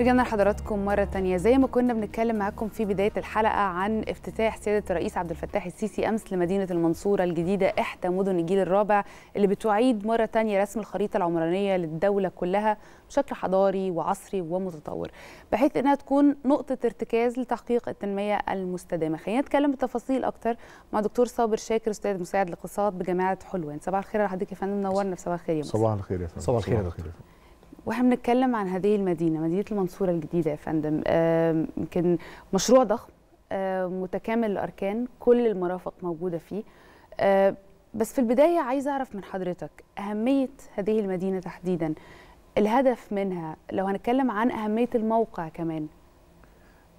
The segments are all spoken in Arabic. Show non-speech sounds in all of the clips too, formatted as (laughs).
رجعنا لحضراتكم مرة تانية زي ما كنا بنتكلم معاكم في بداية الحلقة عن افتتاح سيادة الرئيس عبد الفتاح السيسي أمس لمدينة المنصورة الجديدة إحدى مدن الجيل الرابع اللي بتعيد مرة تانية رسم الخريطة العمرانية للدولة كلها بشكل حضاري وعصري ومتطور بحيث إنها تكون نقطة ارتكاز لتحقيق التنمية المستدامة خلينا نتكلم بتفاصيل أكتر مع دكتور صابر شاكر أستاذ مساعد الاقتصاد بجامعة حلوان صباح الخير يا حضرتك يا فندم نورنا في صباح الخير يا صباح الخير يا فندم صباح الخير واحنا بنتكلم عن هذه المدينه مدينه المنصوره الجديده يا فندم يمكن مشروع ضخم متكامل الاركان كل المرافق موجوده فيه بس في البدايه عايزه اعرف من حضرتك اهميه هذه المدينه تحديدا الهدف منها لو هنتكلم عن اهميه الموقع كمان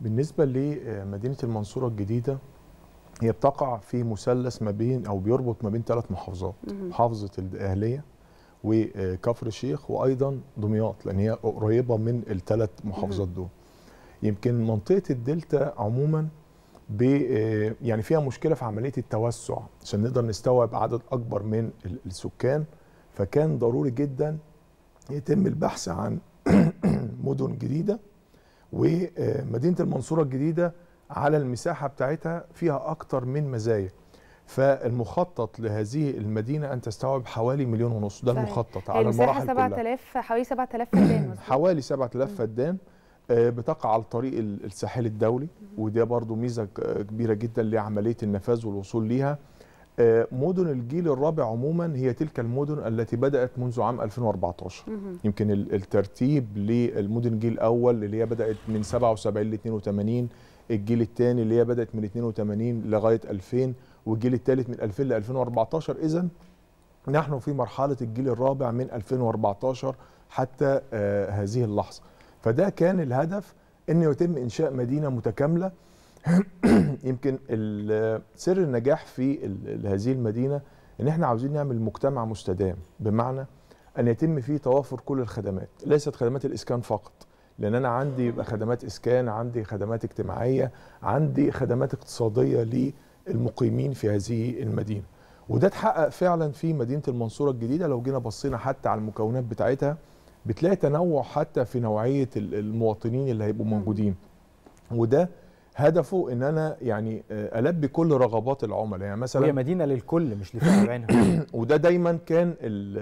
بالنسبه لمدينه آه، المنصوره الجديده هي بتقع في مثلث ما بين او بيربط ما بين ثلاث محافظات محافظه الاهليه وكفر الشيخ وايضا دمياط لان هي قريبه من الثلاث محافظات دول يمكن منطقه الدلتا عموما آه، يعني فيها مشكله في عمليه التوسع عشان نقدر نستوعب عدد اكبر من السكان فكان ضروري جدا يتم البحث عن (clears throat) مدن جديده ومدينه آه، المنصوره الجديده على المساحه بتاعتها فيها اكتر من مزايا فالمخطط لهذه المدينه ان تستوعب حوالي مليون ونص ده طيب. المخطط يعني على المراحل 7 كلها 7000 حوالي 7000 فدان حوالي 7000 فدان آه، بتقع على الطريق الساحل الدولي وده برضو ميزه كبيره جدا لعمليه النفاذ والوصول ليها آه، مدن الجيل الرابع عموما هي تلك المدن التي بدات منذ عام 2014 يمكن الترتيب للمدن الجيل الاول اللي هي بدات من 77 ل 82 الجيل الثاني اللي هي بدات من 82 لغايه 2000 والجيل الثالث من 2000 ل 2014 اذا نحن في مرحله الجيل الرابع من 2014 حتى آه، هذه اللحظه فده كان الهدف ان يتم انشاء مدينه متكامله (clears throat) يمكن سر النجاح في هذه المدينه ان احنا عاوزين نعمل مجتمع مستدام بمعنى ان يتم فيه توافر كل الخدمات ليست خدمات الاسكان فقط لان انا عندي يبقى خدمات اسكان عندي خدمات اجتماعيه عندي خدمات اقتصاديه المقيمين في هذه المدينه وده اتحقق فعلا في مدينه المنصوره الجديده لو جينا بصينا حتى على المكونات بتاعتها بتلاقي تنوع حتى في نوعيه المواطنين اللي هيبقوا موجودين وده هدفه ان انا يعني آه، البي كل رغبات العملاء يعني مثلا هي مدينه للكل مش لفئه بعينها (coughs) وده دايما كان الـ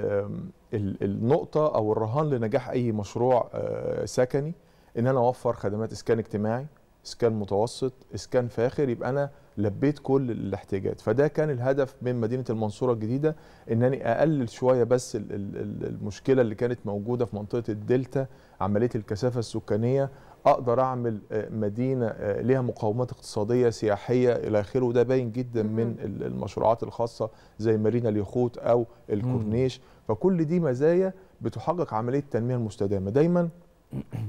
الـ النقطه او الرهان لنجاح اي مشروع آه، سكني ان انا اوفر خدمات اسكان اجتماعي اسكان متوسط اسكان فاخر يبقى انا لبيت كل الاحتياجات فده كان الهدف من مدينه المنصوره الجديده انني اقلل شويه بس المشكله اللي كانت موجوده في منطقه الدلتا عمليه الكثافه السكانيه اقدر اعمل آه، مدينه آه، لها مقومات اقتصاديه سياحيه الى اخره وده باين جدا من المشروعات الخاصه زي مارينا اليخوت او الكورنيش فكل دي مزايا بتحقق عمليه التنميه المستدامه دايما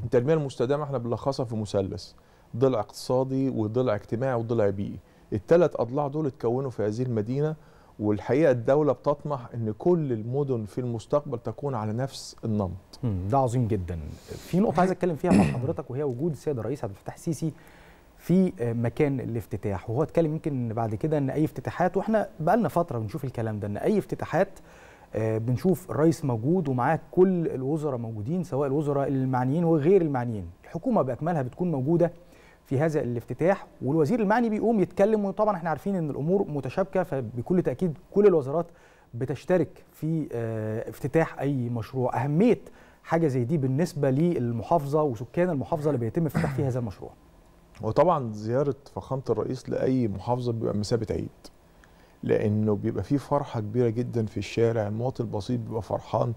التنميه المستدامه احنا بنلخصها في مثلث ضلع اقتصادي وضلع اجتماعي وضلع بيئي التلات اضلاع دول اتكونوا في هذه المدينه والحقيقه الدوله بتطمح ان كل المدن في المستقبل تكون على نفس النمط. ده عظيم جدا. في نقطه عايز اتكلم فيها مع حضرتك وهي وجود السيد الرئيس عبد الفتاح السيسي في آه، مكان الافتتاح وهو اتكلم يمكن بعد كده ان اي افتتاحات واحنا بقى لنا فتره بنشوف الكلام ده ان اي افتتاحات آه، بنشوف الرئيس موجود ومعاه كل الوزراء موجودين سواء الوزراء المعنيين وغير المعنيين الحكومه باكملها بتكون موجوده في هذا الافتتاح والوزير المعني بيقوم يتكلم وطبعا احنا عارفين ان الامور متشابكه فبكل تاكيد كل الوزارات بتشترك في آه، افتتاح اي مشروع اهميه حاجه زي دي بالنسبه للمحافظه وسكان المحافظه اللي بيتم افتتاح فيها هذا المشروع وطبعا زياره فخامه الرئيس لاي محافظه بيبقى مثابه عيد لانه بيبقى فيه فرحه كبيره جدا في الشارع المواطن البسيط بيبقى فرحان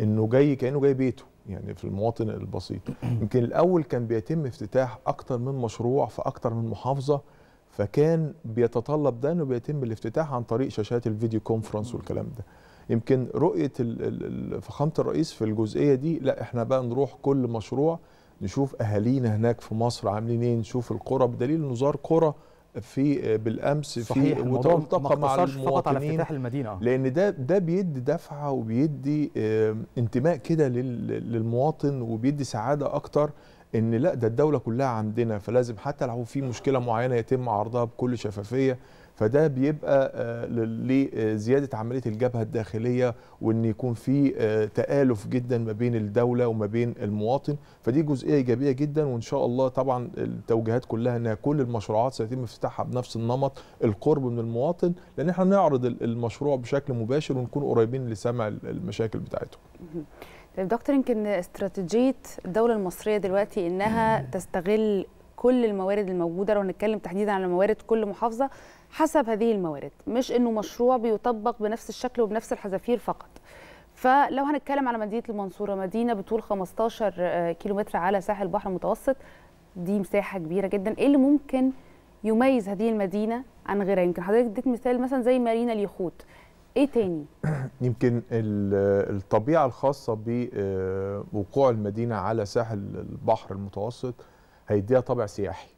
انه جاي كانه جاي بيته يعني في المواطن البسيط يمكن الاول كان بيتم افتتاح اكتر من مشروع في اكتر من محافظه فكان بيتطلب ده انه بيتم الافتتاح عن طريق شاشات الفيديو كونفرنس والكلام ده يمكن رؤيه فخامه الرئيس في الجزئيه دي لا احنا بقى نروح كل مشروع نشوف اهالينا هناك في مصر عاملين ايه نشوف القرى بدليل انه زار قرى في آه، بالامس في في طاقه مع المواطنين فقط على المدينه لان ده ده بيدي دفعه وبيدي انتماء كده للمواطن وبيدي سعاده اكتر ان لا ده الدوله كلها عندنا فلازم حتى لو في مشكله معينه يتم عرضها بكل شفافيه فده بيبقى آه، لزياده عمليه الجبهه الداخليه وان يكون في آه، تالف جدا ما بين الدوله وما بين المواطن فدي جزئيه ايجابيه جدا وان شاء الله طبعا التوجيهات كلها انها كل المشروعات سيتم افتتاحها بنفس النمط القرب من المواطن لان احنا نعرض المشروع بشكل مباشر ونكون قريبين لسمع المشاكل بتاعته طيب دكتور يمكن استراتيجيه الدوله المصريه دلوقتي انها تستغل كل الموارد الموجوده لو هنتكلم تحديدا على موارد كل محافظه حسب هذه الموارد مش انه مشروع بيطبق بنفس الشكل وبنفس الحذافير فقط فلو هنتكلم على مدينه المنصوره مدينه بطول 15 آه، كيلومتر على ساحل البحر المتوسط دي مساحه كبيره جدا ايه اللي ممكن يميز هذه المدينه عن غيرها يمكن حضرتك اديت مثال مثلا زي مارينا اليخوت ايه تاني (coughs) يمكن الطبيعه الخاصه بوقوع آه، المدينه على ساحل البحر المتوسط هيديها طابع سياحي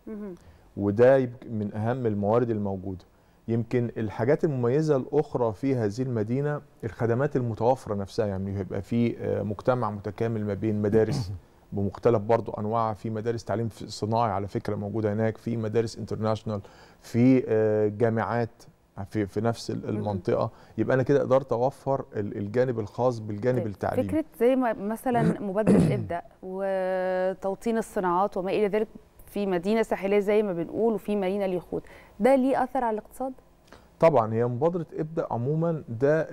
وده من اهم الموارد الموجوده يمكن الحاجات المميزه الاخرى في هذه المدينه الخدمات المتوفره نفسها يعني هيبقى في آه، مجتمع متكامل ما بين مدارس بمختلف برضه انواعها في مدارس تعليم صناعي على فكره موجوده هناك في مدارس انترناشونال في آه، جامعات يعني في في نفس المنطقه يبقى انا كده قدرت اوفر الجانب الخاص بالجانب التعليمي فكره زي ما مثلا (coughs) مبادره ابدا وتوطين الصناعات وما الى ذلك في مدينه ساحليه زي ما بنقول وفي مارينا اليخوت ده ليه اثر على الاقتصاد طبعا هي مبادره ابدا عموما ده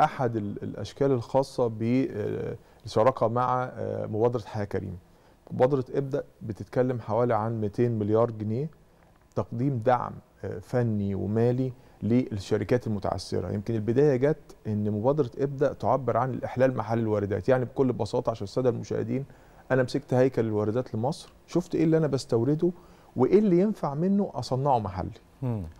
احد الاشكال الخاصه بالشراكه آه، مع آه، مبادره حياه كريمه مبادره ابدا بتتكلم حوالي عن 200 مليار جنيه تقديم دعم آه، فني ومالي للشركات المتعثره يمكن البدايه جت ان مبادره ابدا تعبر عن الاحلال محل الواردات يعني بكل بساطه عشان الساده المشاهدين انا مسكت هيكل الواردات لمصر شفت ايه اللي انا بستورده وايه اللي ينفع منه اصنعه محلي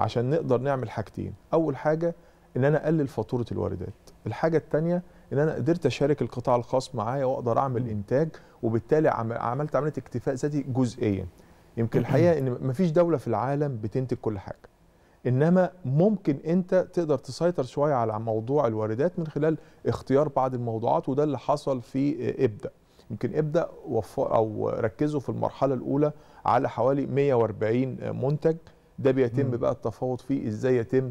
عشان نقدر نعمل حاجتين اول حاجه ان انا اقلل فاتوره الواردات الحاجه الثانيه ان انا قدرت اشارك القطاع الخاص معايا واقدر اعمل انتاج وبالتالي عملت عمليه اكتفاء ذاتي جزئيا يمكن (clears throat) الحقيقه ان مفيش دوله في العالم بتنتج كل حاجه انما ممكن انت تقدر تسيطر شويه على موضوع الواردات من خلال اختيار بعض الموضوعات وده اللي حصل في ابدا يمكن ابدا او ركزوا في المرحله الاولى على حوالي 140 منتج ده بيتم بقى التفاوض فيه ازاي يتم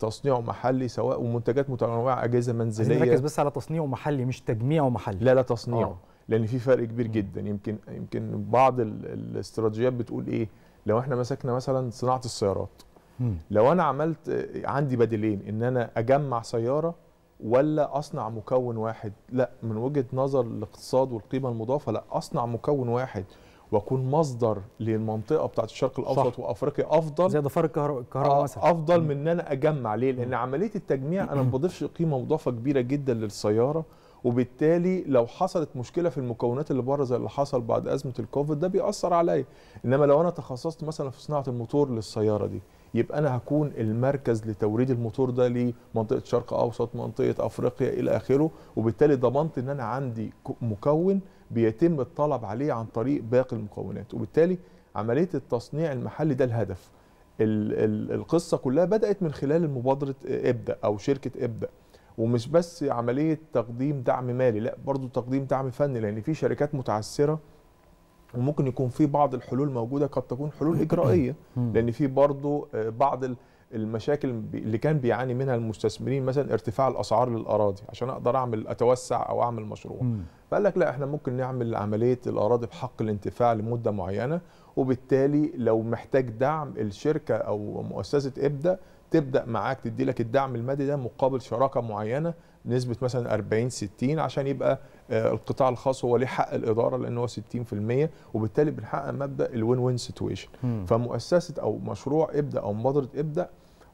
تصنيعه محلي سواء ومنتجات متنوعه اجهزه منزليه نركز بس على تصنيعه محلي مش تجميعه محلي لا لا تصنيعه أوه. لان في فرق كبير جدا يمكن يمكن بعض الاستراتيجيات بتقول ايه لو احنا مسكنا مثلا صناعه السيارات لو انا عملت عندي بديلين ان انا اجمع سياره ولا اصنع مكون واحد لا من وجهه نظر الاقتصاد والقيمه المضافه لا اصنع مكون واحد واكون مصدر للمنطقه بتاعت الشرق الاوسط وافريقيا افضل زي ضفار الكهرباء آه، مثلا افضل من ان انا اجمع ليه لان عمليه التجميع انا ما بضيفش قيمه مضافه كبيره جدا للسياره وبالتالي لو حصلت مشكله في المكونات اللي بره زي اللي حصل بعد ازمه الكوفيد ده بيأثر عليا انما لو انا تخصصت مثلا في صناعه الموتور للسياره دي يبقى انا هكون المركز لتوريد الموتور ده لمنطقه شرق اوسط منطقه افريقيا الى اخره وبالتالي ضمنت ان انا عندي مكون بيتم الطلب عليه عن طريق باقي المكونات وبالتالي عمليه التصنيع المحلي ده الهدف القصه كلها بدات من خلال مبادره ابدا او شركه ابدا ومش بس عمليه تقديم دعم مالي لا برضو تقديم دعم فني لان في شركات متعثره وممكن يكون في بعض الحلول موجوده قد تكون حلول اجرائيه لان في برضه آه، بعض المشاكل اللي كان بيعاني منها المستثمرين مثلا ارتفاع الاسعار للاراضي عشان اقدر اعمل اتوسع او اعمل مشروع فقال لك لا احنا ممكن نعمل عمليه الاراضي بحق الانتفاع لمده معينه وبالتالي لو محتاج دعم الشركه او مؤسسه ابدا تبدا معاك تدي لك الدعم المادي ده مقابل شراكه معينه نسبه مثلا 40 60 عشان يبقى آه، القطاع الخاص هو ليه حق الاداره لان هو 60% وبالتالي بنحقق مبدا الوين وين سيتويشن فمؤسسه او مشروع ابدا او مبادره ابدا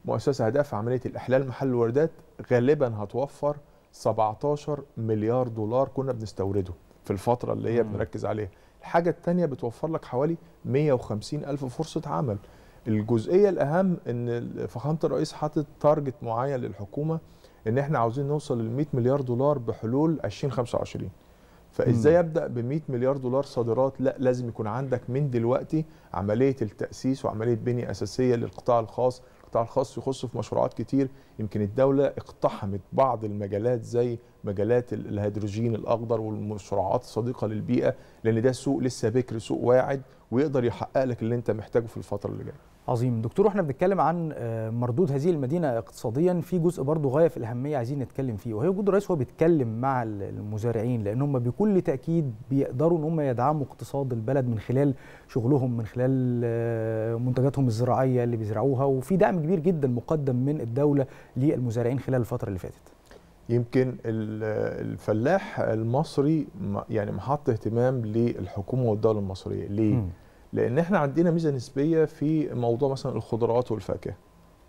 مؤسسه هدف عمليه الاحلال محل الواردات غالبا هتوفر 17 مليار دولار كنا بنستورده في الفتره اللي هي بنركز عليها الحاجه الثانيه بتوفر لك حوالي 150 الف فرصه عمل الجزئيه الاهم ان فخامه الرئيس حاطط تارجت معين للحكومه ان احنا عاوزين نوصل ل 100 مليار دولار بحلول 2025 فازاي ابدا ب 100 مليار دولار صادرات لا لازم يكون عندك من دلوقتي عمليه التاسيس وعمليه بنيه اساسيه للقطاع الخاص القطاع الخاص يخص في مشروعات كتير يمكن الدوله اقتحمت بعض المجالات زي مجالات الهيدروجين الاخضر والمشروعات الصديقه للبيئه لان ده سوق لسه بكر سوق واعد ويقدر يحقق لك اللي انت محتاجه في الفتره اللي جايه عظيم دكتور احنا بنتكلم عن آه، مردود هذه المدينه اقتصاديا في جزء برضه غايه في الاهميه عايزين نتكلم فيه وهي وجود الرئيس هو بيتكلم مع المزارعين لان هم بكل تاكيد بيقدروا ان هم يدعموا اقتصاد البلد من خلال شغلهم من خلال آه، منتجاتهم الزراعيه اللي بيزرعوها وفي دعم كبير جدا مقدم من الدوله للمزارعين خلال الفتره اللي فاتت يمكن الفلاح المصري يعني محط اهتمام للحكومه والدوله المصريه ليه؟ م. لان احنا عندنا ميزه نسبيه في موضوع مثلا الخضروات والفاكهه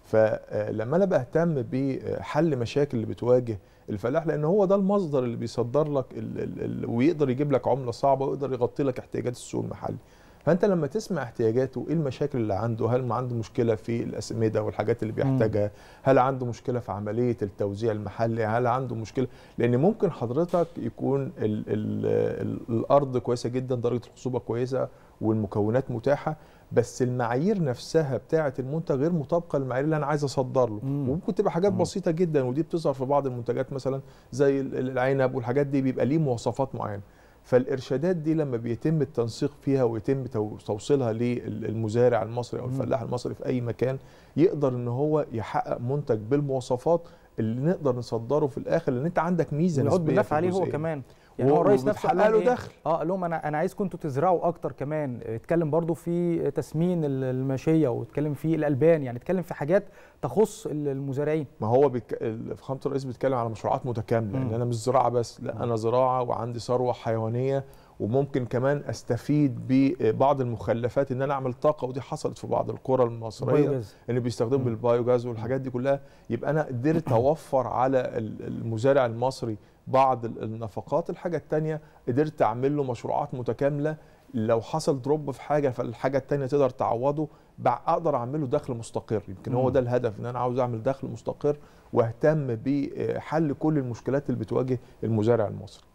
فلما آه، انا بهتم بحل مشاكل اللي بتواجه الفلاح لان هو ده المصدر اللي بيصدر لك الـ الـ الـ ويقدر يجيب لك عمله صعبه ويقدر يغطي لك احتياجات السوق المحلي فانت لما تسمع احتياجاته ايه المشاكل اللي عنده هل ما عنده مشكله في الاسمده والحاجات اللي بيحتاجها هل عنده مشكله في عمليه التوزيع المحلي هل عنده مشكله لان ممكن حضرتك يكون الـ الـ الـ الارض كويسه جدا درجه الخصوبه كويسه والمكونات متاحه بس المعايير نفسها بتاعه المنتج غير مطابقه للمعايير اللي انا عايز اصدر له مم. وممكن تبقى حاجات مم. بسيطه جدا ودي بتظهر في بعض المنتجات مثلا زي العنب والحاجات دي بيبقى ليه مواصفات معينه فالارشادات دي لما بيتم التنسيق فيها ويتم توصيلها للمزارع المصري او الفلاح المصري في اي مكان يقدر ان هو يحقق منتج بالمواصفات اللي نقدر نصدره في الاخر لان انت عندك ميزه نسبيه عليه هو كمان يعني هو الرئيس نفسه قال له إيه؟ دخل اه قال لهم انا انا عايزكم انتوا تزرعوا اكتر كمان اتكلم برضو في تسمين الماشيه واتكلم في الالبان يعني اتكلم في حاجات تخص المزارعين ما هو بيتك... فخامه الرئيس بيتكلم على مشروعات متكامله ان انا مش زراعه بس لا انا زراعه وعندي ثروه حيوانيه وممكن كمان استفيد ببعض المخلفات ان انا اعمل طاقه ودي حصلت في بعض القرى المصريه اللي بيستخدموا البايوجاز والحاجات دي كلها يبقى انا قدرت اوفر على المزارع المصري بعض النفقات الحاجه الثانيه قدرت اعمل له مشروعات متكامله لو حصل دروب في حاجه فالحاجه الثانيه تقدر تعوضه اقدر اعمل له دخل مستقر يمكن هو ده الهدف ان انا عاوز اعمل دخل مستقر واهتم بحل كل المشكلات اللي بتواجه المزارع المصري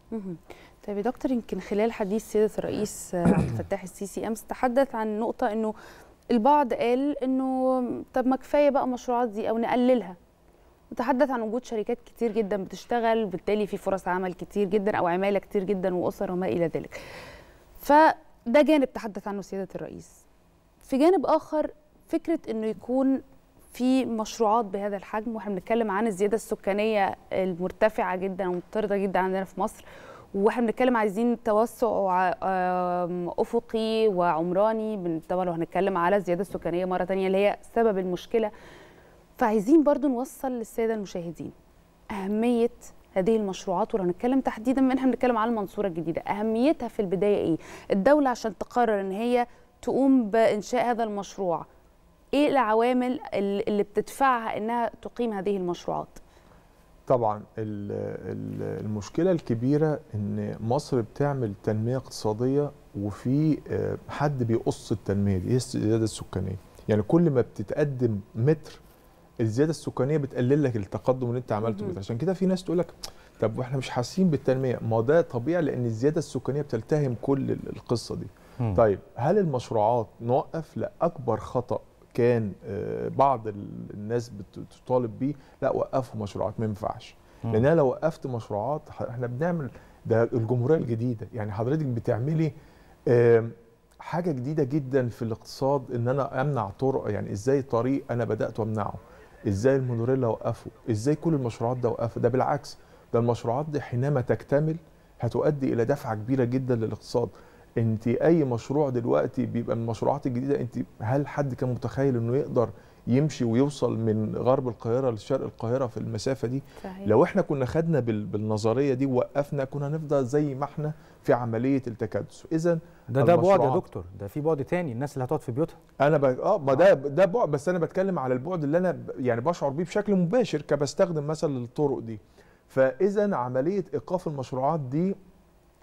طيب يا دكتور يمكن خلال حديث سيدة الرئيس آه، عبد الفتاح السيسي أمس تحدث عن نقطة أنه البعض قال أنه طب ما كفاية بقى المشروعات دي أو نقللها وتحدث عن وجود شركات كتير جدا بتشتغل بالتالي في فرص عمل كتير جدا أو عمالة كتير جدا وأسر وما إلى ذلك فده جانب تحدث عنه سيادة الرئيس في جانب آخر فكرة أنه يكون في مشروعات بهذا الحجم واحنا بنتكلم عن الزياده السكانيه المرتفعه جدا ومطرده جدا عندنا في مصر واحنا بنتكلم عايزين توسع افقي وعمراني طبعا لو هنتكلم على الزياده السكانيه مره ثانيه اللي هي سبب المشكله فعايزين برضو نوصل للساده المشاهدين اهميه هذه المشروعات ولو هنتكلم تحديدا منها بنتكلم على المنصوره الجديده اهميتها في البدايه ايه الدوله عشان تقرر ان هي تقوم بانشاء هذا المشروع ايه العوامل اللي بتدفعها انها تقيم هذه المشروعات طبعا المشكله الكبيره ان مصر بتعمل تنميه اقتصاديه وفي آه، حد بيقص التنميه دي هي الزياده السكانيه يعني كل ما بتتقدم متر الزياده السكانيه بتقلل لك التقدم اللي انت عملته بيه. عشان كده في ناس تقول لك طب واحنا مش حاسين بالتنميه ما ده طبيعي لان الزياده السكانيه بتلتهم كل القصه دي طيب هل المشروعات نوقف لا اكبر خطا كان آه، بعض الناس بتطالب بيه لا وقفوا مشروعات ما ينفعش لان انا لو وقفت مشروعات احنا بنعمل ده الجمهوريه الجديده يعني حضرتك بتعملي حاجه جديده جدا في الاقتصاد ان انا امنع طرق يعني ازاي طريق انا بدات امنعه ازاي المونوريلا وقفوا ازاي كل المشروعات ده وقفوا ده بالعكس ده المشروعات دي حينما تكتمل هتؤدي الى دفعه كبيره جدا للاقتصاد انت اي مشروع دلوقتي بيبقى من المشروعات الجديده انت هل حد كان متخيل انه يقدر يمشي ويوصل من غرب القاهره لشرق القاهره في المسافه دي صحيح. لو احنا كنا خدنا بالنظريه دي ووقفنا كنا هنفضل زي ما احنا في عمليه التكدس اذا ده ده بعد يا دكتور ده في بعد تاني الناس اللي هتقعد في بيوتها انا ب... اه ما ده ده بعد بس انا بتكلم على البعد اللي انا ب... يعني بشعر بيه بشكل مباشر كبستخدم مثلا الطرق دي فاذا عمليه ايقاف المشروعات دي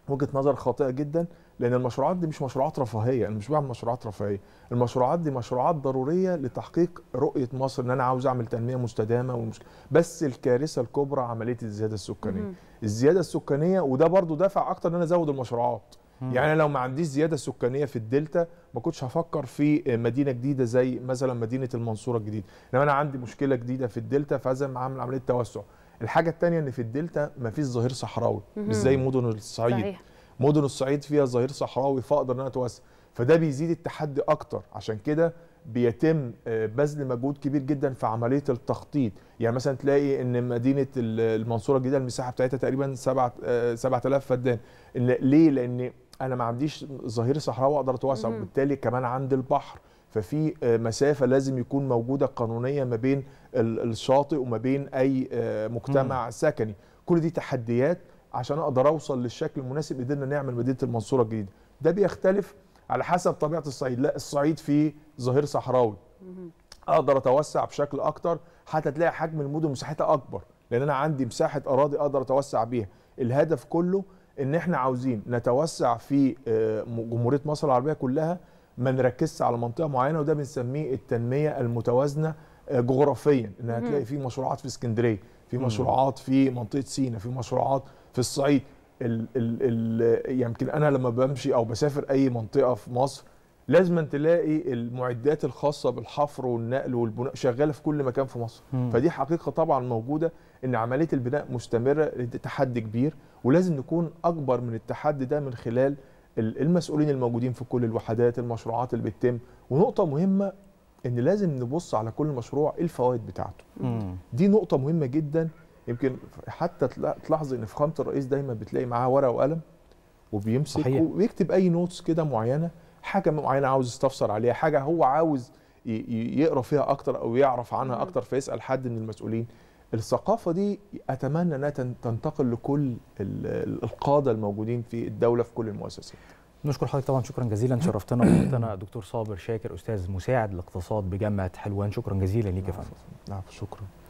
وجهه نظر خاطئه جدا لان المشروعات دي مش مشروعات رفاهيه انا مش بعمل مشروعات رفاهيه المشروعات دي مشروعات ضروريه لتحقيق رؤيه مصر ان انا عاوز اعمل تنميه مستدامه ومش... بس الكارثه الكبرى عمليه الزياده السكانيه الزياده السكانيه وده برضو دافع اكتر ان انا ازود المشروعات يعني لو ما عنديش زياده سكانيه في الدلتا ما كنتش هفكر في مدينه جديده زي مثلا مدينه المنصوره الجديده انما انا عندي مشكله جديده في الدلتا فلازم اعمل عمليه توسع الحاجه الثانيه ان في الدلتا ما فيش ظهير صحراوي مش زي مدن الصعيد صحيح. مدن الصعيد فيها ظهير صحراوي فاقدر ان انا اتوسع فده بيزيد التحدي اكتر عشان كده بيتم آه، بذل مجهود كبير جدا في عمليه التخطيط يعني مثلا تلاقي ان مدينه المنصوره الجديده المساحه بتاعتها تقريبا 7 7000 آه، فدان ليه لان انا ما عنديش ظهير صحراوي اقدر اتوسع وبالتالي كمان عندي البحر ففي آه، مسافه لازم يكون موجوده قانونيه ما بين الشاطئ وما بين اي مجتمع سكني كل دي تحديات عشان اقدر اوصل للشكل المناسب قدرنا نعمل مدينه المنصوره الجديده ده بيختلف على حسب طبيعه الصعيد لا الصعيد فيه ظهير صحراوي اقدر اتوسع بشكل اكتر حتى تلاقي حجم المدن مساحتها اكبر لان انا عندي مساحه اراضي اقدر اتوسع بيها الهدف كله ان احنا عاوزين نتوسع في آه، جمهوريه مصر العربيه كلها ما نركزش على منطقه معينه وده بنسميه التنميه المتوازنه آه، جغرافيا ان هتلاقي في مشروعات في اسكندريه في مشروعات في منطقه سينا في مشروعات في الصعيد ال ال يمكن انا لما بمشي او بسافر اي منطقه في مصر لازم تلاقي المعدات الخاصه بالحفر والنقل والبناء شغاله في كل مكان في مصر مم. فدي حقيقه طبعا موجوده ان عمليه البناء مستمره تحدي كبير ولازم نكون اكبر من التحدي ده من خلال المسؤولين الموجودين في كل الوحدات المشروعات اللي بتتم ونقطه مهمه ان لازم نبص على كل مشروع إيه الفوائد بتاعته مم. دي نقطه مهمه جدا يمكن حتى تلاحظي ان فخامه الرئيس دايما بتلاقي معاه ورقه وقلم وبيمسك صحيح. ويكتب اي نوتس كده معينه حاجه معينه عاوز يستفسر عليها حاجه هو عاوز يقرا فيها اكتر او يعرف عنها اكتر فيسال حد من المسؤولين الثقافه دي اتمنى انها تنتقل لكل القاده الموجودين في الدوله في كل المؤسسات نشكر حضرتك طبعا شكرا جزيلا (laughs) شرفتنا وجئتنا دكتور صابر شاكر استاذ مساعد الاقتصاد بجامعه حلوان شكرا جزيلا ليك يا فندم نعم شكرا